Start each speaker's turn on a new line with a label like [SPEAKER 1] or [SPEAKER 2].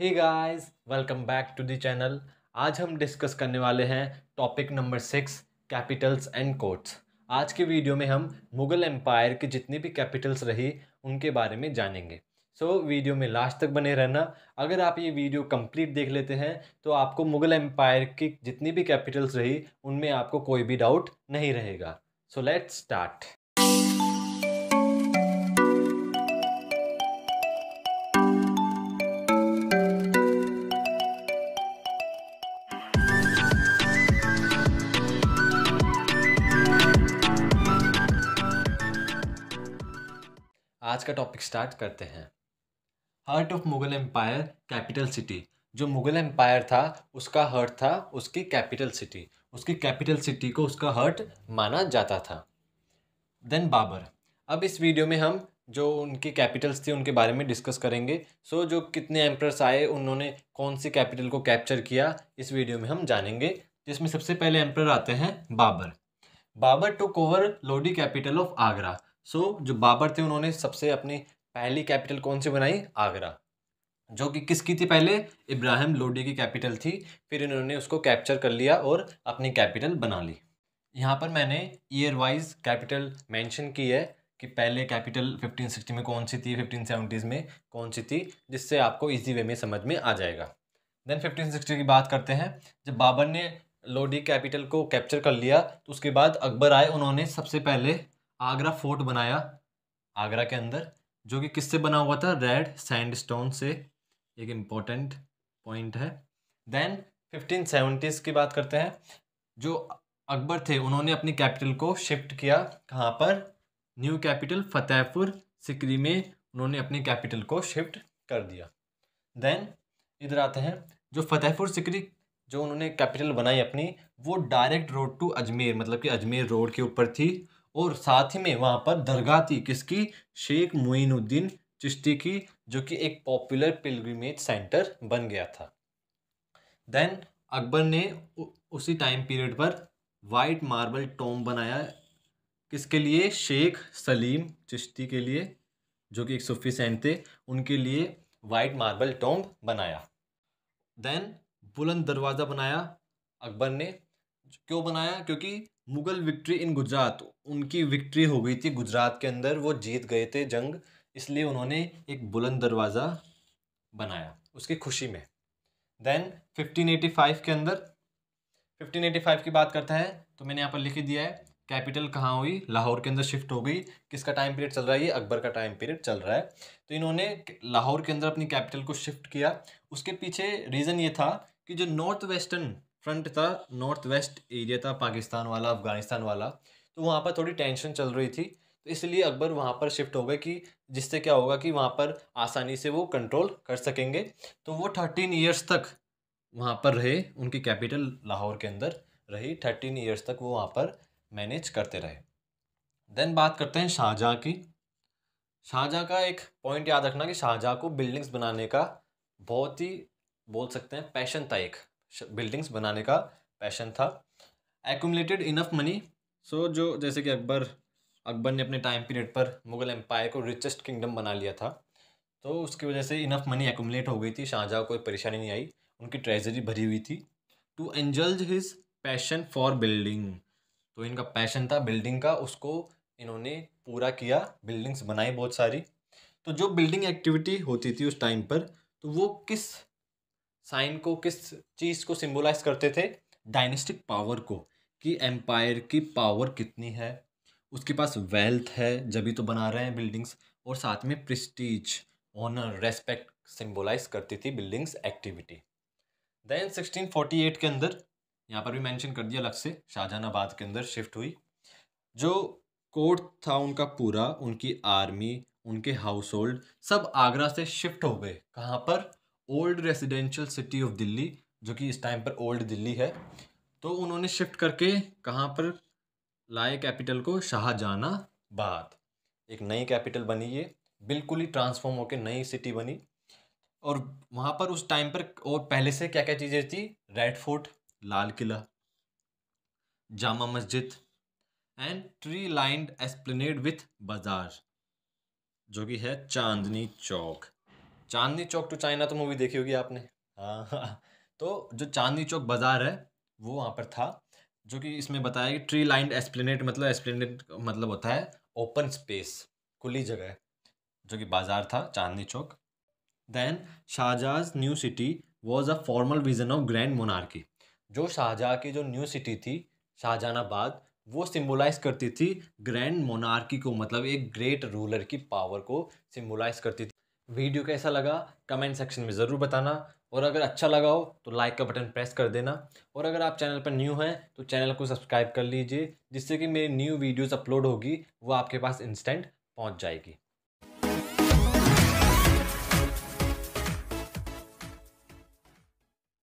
[SPEAKER 1] hey guys welcome back to the channel आज हम discuss करने वाले हैं topic number six capitals and courts आज के वीडियो में हम मुग़ल एम्पायर की जितनी भी कैपिटल्स रही उनके बारे में जानेंगे सो so, वीडियो में लास्ट तक बने रहना अगर आप ये वीडियो कंप्लीट देख लेते हैं तो आपको मुग़ल एम्पायर की जितनी भी कैपिटल्स रही उनमें आपको कोई भी डाउट नहीं रहेगा सो लेट्स स्टार्ट आज का टॉपिक स्टार्ट करते हैं heart of Mughal empire capital city जो मुगल एम्पायर था उसका हर्ट था उसकी कैपिटल सिटी उसकी कैपिटल सिटी को उसका हर्ट माना जाता था देन बाबर अब इस वीडियो में हम जो उनकी कैपिटल्स थी उनके बारे में डिस्कस करेंगे सो so, जो कितने एम्प्रर्स आए उन्होंने कौन सी कैपिटल को कैप्चर किया इस वीडियो में हम जानेंगे जिसमें सबसे पहले एम्प्रर आते हैं Babur Babur took over Lodi capital of Agra so so, जो बाबर थे उन्होंने सबसे अपनी पहली कैपिटल कौन सी बनाई आगरा जो कि किसकी थी पहले इब्राहिम लोडी की कैपिटल थी फिर इन्होंने उसको कैप्चर कर लिया और अपनी कैपिटल बना ली यहाँ पर मैंने ईयर वाइज कैपिटल मेंशन की है कि पहले कैपिटल 1560 में कौन सी थी 1570s में कौन सी थी जिससे आपको इजी वे में समझ में आ जाएगा देन 1560 की बात करते हैं जब बाबर ने लोडी कैपिटल को कैप्चर कर लिया तो उसके बाद अकबर आए उन्होंने सबसे पहले आगरा फोर्ट बनाया आगरा के अंदर जो कि किससे बना हुआ था रेड सैंडस्टोन से एक इम्पॉर्टेंट पॉइंट है देन फिफ्टीन सेवेंटीज़ की बात करते हैं जो अकबर थे उन्होंने अपनी कैपिटल को शिफ्ट किया कहाँ पर न्यू कैपिटल फतेहपुर सिकरी में उन्होंने अपनी कैपिटल को शिफ्ट कर दिया देन इधर आते हैं जो फतेहपुर सिकरी जो उन्होंने कैपिटल बनाई अपनी वो डायरेक्ट रोड टू अजमेर मतलब कि अजमेर रोड के ऊपर थी और साथ ही में वहाँ पर दरगाह थी किसकी शेख मोइनुद्दीन चिश्ती की जो कि एक पॉपुलर पिलग्रिमेज सेंटर बन गया था देन अकबर ने उसी टाइम पीरियड पर वाइट मार्बल टोम बनाया किसके लिए शेख सलीम चिश्ती के लिए जो कि एक सूफी सेंट थे उनके लिए वाइट मार्बल टोम्ब बनाया देन बुलंद दरवाज़ा बनाया अकबर ने क्यों बनाया क्योंकि मुग़ल विक्ट्री इन गुजरात उनकी विक्ट्री हो गई थी गुजरात के अंदर वो जीत गए थे जंग इसलिए उन्होंने एक बुलंद दरवाज़ा बनाया उसकी खुशी में देन 1585 के अंदर 1585 की बात करता है तो मैंने यहाँ पर लिख दिया है कैपिटल कहाँ हुई लाहौर के अंदर शिफ्ट हो गई किसका टाइम पीरियड चल रहा है ये अकबर का टाइम पीरियड चल रहा है तो इन्होंने लाहौर के अंदर अपनी कैपिटल को शिफ्ट किया उसके पीछे रीज़न ये था कि जो नॉर्थ वेस्टर्न फ्रंट था नॉर्थ वेस्ट एरिया था पाकिस्तान वाला अफगानिस्तान वाला तो वहाँ पर थोड़ी टेंशन चल रही थी तो इसलिए अकबर वहाँ पर शिफ्ट हो गए कि जिससे क्या होगा कि वहाँ पर आसानी से वो कंट्रोल कर सकेंगे तो वो थर्टीन ईयर्स तक वहाँ पर रहे उनकी कैपिटल लाहौर के अंदर रही थर्टीन ईयर्स तक वो वहाँ पर मैनेज करते रहे देन बात करते हैं शाहजहाँ की शाहजहाँ का एक पॉइंट याद रखना कि शाहजहाँ को बिल्डिंग्स बनाने का बहुत ही बोल सकते हैं पैशन था एक बिल्डिंग्स बनाने का पैशन था एक्मलेटेड इनफ मनी सो जो जैसे कि अकबर अकबर ने अपने टाइम पीरियड पर मुगल एम्पायर को रिचेस्ट किंगडम बना लिया था तो उसकी वजह से इनफ मनी एकुमलेट हो गई थी शाहजहाँ कोई परेशानी नहीं आई उनकी ट्रेजरी भरी हुई थी to indulge his passion for building तो इनका पैशन था बिल्डिंग का उसको इन्होंने पूरा किया बिल्डिंग्स बनाई बहुत सारी तो जो बिल्डिंग एक्टिविटी होती थी उस टाइम पर तो वो किस साइन को किस चीज़ को सिम्बोलाइज करते थे डायनेस्टिक पावर को कि एम्पायर की पावर कितनी है उसके पास वेल्थ है जब तो बना रहे हैं बिल्डिंग्स और साथ में प्रिस्टीज ऑनर रेस्पेक्ट सिम्बोलाइज करती थी बिल्डिंग्स एक्टिविटी देन 1648 के अंदर यहाँ पर भी मेंशन कर दिया अलग से शाहजहानाबाद के अंदर शिफ्ट हुई जो कोर्ट था उनका पूरा उनकी आर्मी उनके हाउस होल्ड सब आगरा से शिफ्ट हो गए कहाँ पर old residential city of Delhi जो कि इस टाइम पर ओल्ड दिल्ली है तो उन्होंने शिफ्ट करके कहाँ पर लाए कैपिटल को शाहजहानाबाद एक नई कैपिटल बनी ये बिल्कुल ही ट्रांसफॉर्म होकर नई सिटी बनी और वहाँ पर उस टाइम पर और पहले से क्या क्या चीज़ें थी red fort Lal Qila Jama Masjid and tree lined esplanade with bazaar जो कि है चांदनी चौक चांदनी चौक टू चाइना तो मूवी देखी होगी आपने हाँ तो जो चांदनी चौक बाज़ार है वो वहाँ पर था जो कि इसमें बताया कि ट्री लाइंड एस्प्लेनेट मतलब एस्प्लेनेट मतलब होता है ओपन स्पेस खुली जगह जो कि बाज़ार था Chandni Chowk then Shahjahan new city was a formal vision of grand monarchy जो शाहजहाँ की जो न्यू सिटी थी शाहजहानाबाद वो सिम्बोलाइज करती थी ग्रैंड मोनार्की को मतलब एक ग्रेट रूलर की पावर को सिम्बोलाइज करती थी वीडियो कैसा लगा कमेंट सेक्शन में ज़रूर बताना और अगर अच्छा लगा हो तो लाइक का बटन प्रेस कर देना और अगर आप चैनल पर न्यू हैं तो चैनल को सब्सक्राइब कर लीजिए जिससे कि मेरी न्यू वीडियोज़ अपलोड होगी वो आपके पास इंस्टेंट पहुँच जाएगी